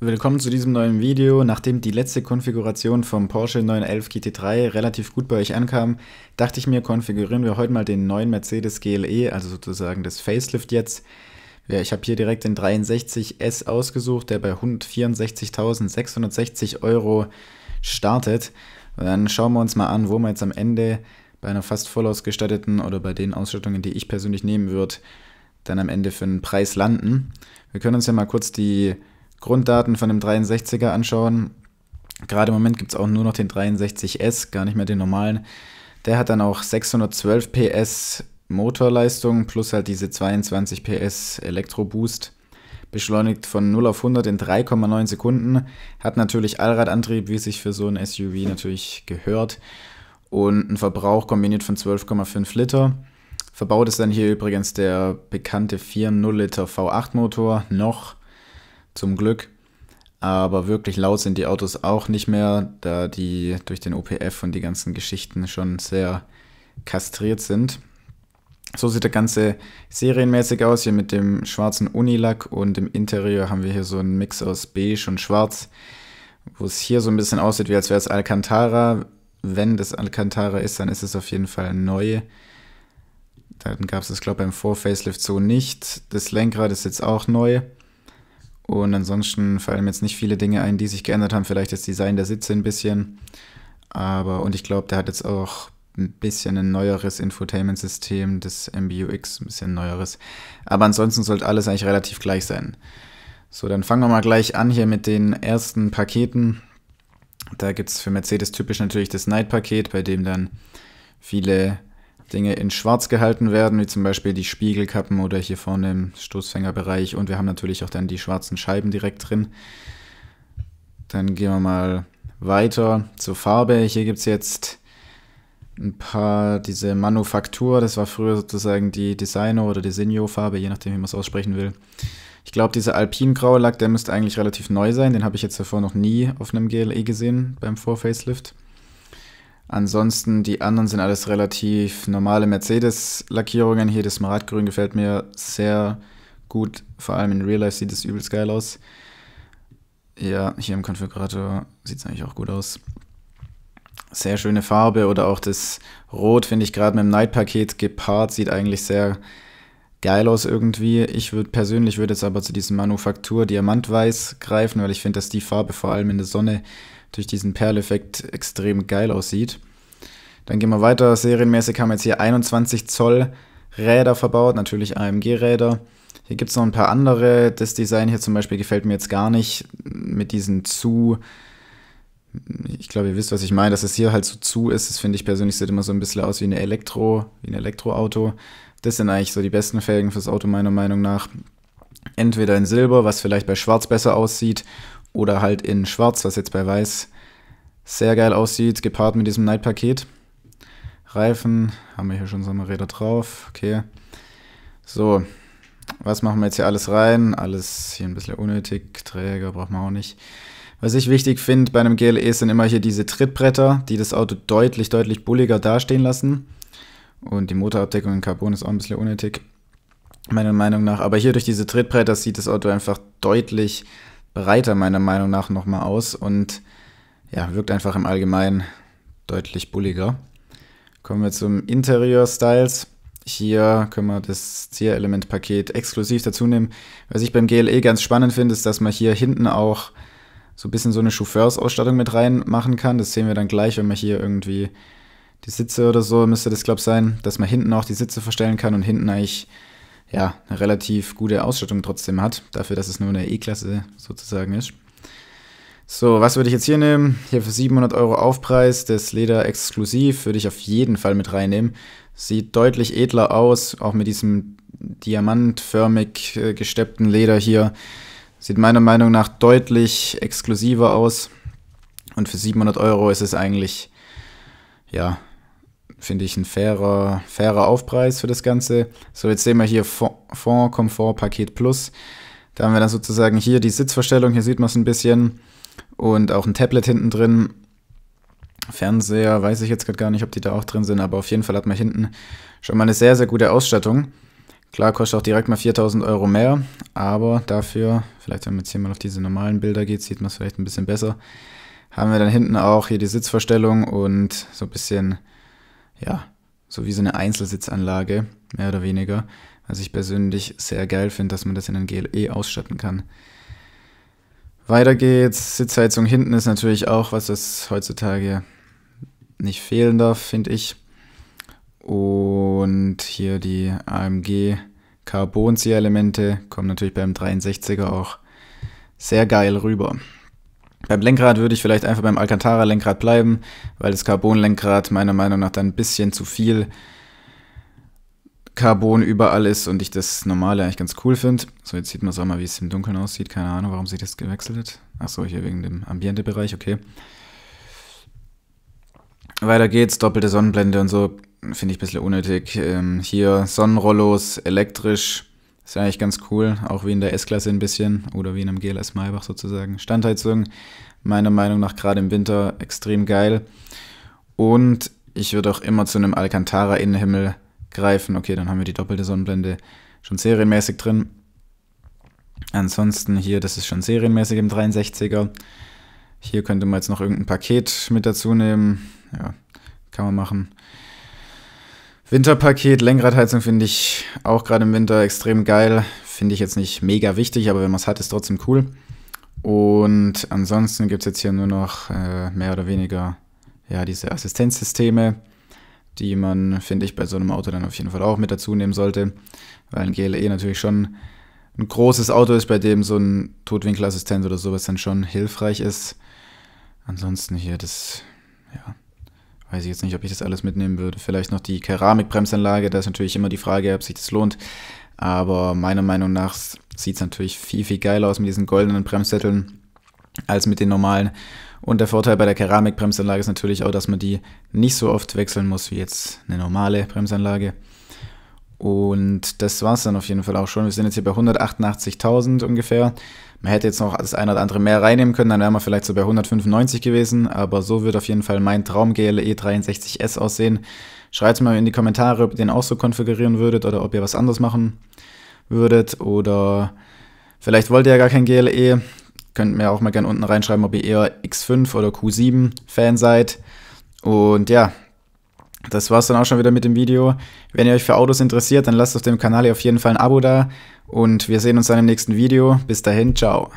Willkommen zu diesem neuen Video. Nachdem die letzte Konfiguration vom Porsche 911 GT3 relativ gut bei euch ankam, dachte ich mir, konfigurieren wir heute mal den neuen Mercedes GLE, also sozusagen das Facelift jetzt. Ja, ich habe hier direkt den 63S ausgesucht, der bei 164.660 Euro startet. Und dann schauen wir uns mal an, wo wir jetzt am Ende bei einer fast voll ausgestatteten oder bei den Ausstattungen, die ich persönlich nehmen würde, dann am Ende für einen Preis landen. Wir können uns ja mal kurz die Grunddaten von dem 63er anschauen, gerade im Moment gibt es auch nur noch den 63S, gar nicht mehr den normalen. Der hat dann auch 612 PS Motorleistung plus halt diese 22 PS Elektroboost. Beschleunigt von 0 auf 100 in 3,9 Sekunden. Hat natürlich Allradantrieb, wie sich für so ein SUV natürlich gehört. Und ein Verbrauch kombiniert von 12,5 Liter. Verbaut ist dann hier übrigens der bekannte 4.0 Liter V8 Motor noch zum Glück. Aber wirklich laut sind die Autos auch nicht mehr, da die durch den OPF und die ganzen Geschichten schon sehr kastriert sind. So sieht der ganze serienmäßig aus, hier mit dem schwarzen Unilack und im Interieur haben wir hier so einen Mix aus beige und schwarz, wo es hier so ein bisschen aussieht, wie als wäre es Alcantara. Wenn das Alcantara ist, dann ist es auf jeden Fall neu. Dann gab es das, glaube ich, beim Vor-Facelift so nicht. Das Lenkrad ist jetzt auch neu. Und ansonsten fallen mir jetzt nicht viele Dinge ein, die sich geändert haben. Vielleicht das Design der Sitze ein bisschen. Aber, und ich glaube, der hat jetzt auch ein bisschen ein neueres Infotainment-System, das MBUX, ein bisschen neueres. Aber ansonsten sollte alles eigentlich relativ gleich sein. So, dann fangen wir mal gleich an hier mit den ersten Paketen. Da gibt es für Mercedes typisch natürlich das Night-Paket, bei dem dann viele Dinge in schwarz gehalten werden, wie zum Beispiel die Spiegelkappen oder hier vorne im Stoßfängerbereich. Und wir haben natürlich auch dann die schwarzen Scheiben direkt drin. Dann gehen wir mal weiter zur Farbe. Hier gibt es jetzt ein paar, diese Manufaktur, das war früher sozusagen die Designer- oder designio farbe je nachdem, wie man es aussprechen will. Ich glaube, dieser alpingraue Lack, der müsste eigentlich relativ neu sein. Den habe ich jetzt davor noch nie auf einem GLE gesehen beim Vor-Facelift. Ansonsten, die anderen sind alles relativ normale Mercedes-Lackierungen. Hier das Maratgrün gefällt mir sehr gut. Vor allem in Real Life sieht es übelst geil aus. Ja, hier im Konfigurator sieht es eigentlich auch gut aus. Sehr schöne Farbe oder auch das Rot finde ich gerade mit dem Night-Paket gepaart, sieht eigentlich sehr geil aus irgendwie. Ich würde persönlich würde jetzt aber zu diesem Manufaktur Diamantweiß greifen, weil ich finde, dass die Farbe vor allem in der Sonne durch diesen Perleffekt extrem geil aussieht. Dann gehen wir weiter. Serienmäßig haben wir jetzt hier 21 Zoll Räder verbaut, natürlich AMG-Räder. Hier gibt es noch ein paar andere. Das Design hier zum Beispiel gefällt mir jetzt gar nicht mit diesen zu. Ich glaube, ihr wisst, was ich meine, dass es hier halt so zu ist. Das finde ich persönlich sieht immer so ein bisschen aus wie, eine Elektro, wie ein Elektroauto. Das sind eigentlich so die besten Felgen fürs Auto, meiner Meinung nach. Entweder in Silber, was vielleicht bei Schwarz besser aussieht, oder halt in schwarz, was jetzt bei weiß sehr geil aussieht, gepaart mit diesem Night-Paket. Reifen, haben wir hier schon Sommerräder drauf, okay. So, was machen wir jetzt hier alles rein? Alles hier ein bisschen unnötig, Träger brauchen wir auch nicht. Was ich wichtig finde bei einem GLE sind immer hier diese Trittbretter, die das Auto deutlich, deutlich bulliger dastehen lassen. Und die Motorabdeckung in Carbon ist auch ein bisschen unnötig, meiner Meinung nach. Aber hier durch diese Trittbretter sieht das Auto einfach deutlich breiter meiner Meinung nach nochmal aus und ja, wirkt einfach im Allgemeinen deutlich bulliger. Kommen wir zum Interior Styles. Hier können wir das Zierelement-Paket exklusiv dazu nehmen. Was ich beim GLE ganz spannend finde, ist, dass man hier hinten auch so ein bisschen so eine Chauffeursausstattung mit reinmachen kann. Das sehen wir dann gleich, wenn man hier irgendwie die Sitze oder so, müsste das, glaube ich, sein, dass man hinten auch die Sitze verstellen kann und hinten eigentlich ja, eine relativ gute Ausstattung trotzdem hat, dafür, dass es nur eine E-Klasse sozusagen ist. So, was würde ich jetzt hier nehmen? Hier für 700 Euro Aufpreis, das Leder exklusiv, würde ich auf jeden Fall mit reinnehmen. Sieht deutlich edler aus, auch mit diesem diamantförmig äh, gesteppten Leder hier. Sieht meiner Meinung nach deutlich exklusiver aus. Und für 700 Euro ist es eigentlich, ja, finde ich, ein fairer, fairer Aufpreis für das Ganze. So, jetzt sehen wir hier Fond, Komfort, Paket Plus. Da haben wir dann sozusagen hier die Sitzverstellung, hier sieht man es ein bisschen. Und auch ein Tablet hinten drin. Fernseher, weiß ich jetzt gerade gar nicht, ob die da auch drin sind, aber auf jeden Fall hat man hinten schon mal eine sehr, sehr gute Ausstattung. Klar kostet auch direkt mal 4000 Euro mehr, aber dafür, vielleicht wenn man jetzt hier mal auf diese normalen Bilder geht, sieht man es vielleicht ein bisschen besser. Haben wir dann hinten auch hier die Sitzverstellung und so ein bisschen ja, so wie so eine Einzelsitzanlage, mehr oder weniger. Was ich persönlich sehr geil finde, dass man das in ein GLE ausstatten kann. Weiter geht's. Sitzheizung hinten ist natürlich auch was, was heutzutage nicht fehlen darf, finde ich. Und hier die AMG Carbon C-Elemente kommen natürlich beim 63er auch sehr geil rüber. Beim Lenkrad würde ich vielleicht einfach beim Alcantara-Lenkrad bleiben, weil das Carbon-Lenkrad meiner Meinung nach dann ein bisschen zu viel Carbon überall ist und ich das normale eigentlich ganz cool finde. So, jetzt sieht man es auch mal, wie es im Dunkeln aussieht. Keine Ahnung, warum sich das gewechselt hat. Achso, hier wegen dem Ambiente-Bereich, okay. Weiter geht's, doppelte Sonnenblende und so. Finde ich ein bisschen unnötig. Ähm, hier Sonnenrollos, elektrisch. Ist ja eigentlich ganz cool, auch wie in der S-Klasse ein bisschen oder wie in einem GLS Maybach sozusagen. Standheizung, meiner Meinung nach gerade im Winter extrem geil. Und ich würde auch immer zu einem Alcantara Innenhimmel greifen. Okay, dann haben wir die doppelte Sonnenblende schon serienmäßig drin. Ansonsten hier, das ist schon serienmäßig im 63er. Hier könnte man jetzt noch irgendein Paket mit dazu nehmen. Ja, kann man machen. Winterpaket, Lenkradheizung finde ich auch gerade im Winter extrem geil. Finde ich jetzt nicht mega wichtig, aber wenn man es hat, ist trotzdem cool. Und ansonsten gibt es jetzt hier nur noch äh, mehr oder weniger ja, diese Assistenzsysteme, die man, finde ich, bei so einem Auto dann auf jeden Fall auch mit dazu nehmen sollte, weil ein GLE natürlich schon ein großes Auto ist, bei dem so ein Totwinkelassistent oder sowas dann schon hilfreich ist. Ansonsten hier das, ja, Weiß ich jetzt nicht, ob ich das alles mitnehmen würde. Vielleicht noch die Keramikbremsanlage, da ist natürlich immer die Frage, ob sich das lohnt. Aber meiner Meinung nach sieht es natürlich viel, viel geiler aus mit diesen goldenen Bremssätteln als mit den normalen. Und der Vorteil bei der Keramikbremsanlage ist natürlich auch, dass man die nicht so oft wechseln muss wie jetzt eine normale Bremsanlage. Und das war es dann auf jeden Fall auch schon. Wir sind jetzt hier bei 188.000 ungefähr. Man hätte jetzt noch das eine oder andere mehr reinnehmen können, dann wären wir vielleicht so bei 195 gewesen. Aber so wird auf jeden Fall mein Traum GLE 63S aussehen. Schreibt mal in die Kommentare, ob ihr den auch so konfigurieren würdet oder ob ihr was anderes machen würdet. Oder vielleicht wollt ihr ja gar kein GLE. Könnt mir auch mal gerne unten reinschreiben, ob ihr eher X5 oder Q7 Fan seid. Und ja, das war's dann auch schon wieder mit dem Video. Wenn ihr euch für Autos interessiert, dann lasst auf dem Kanal auf jeden Fall ein Abo da und wir sehen uns dann im nächsten Video. Bis dahin, ciao.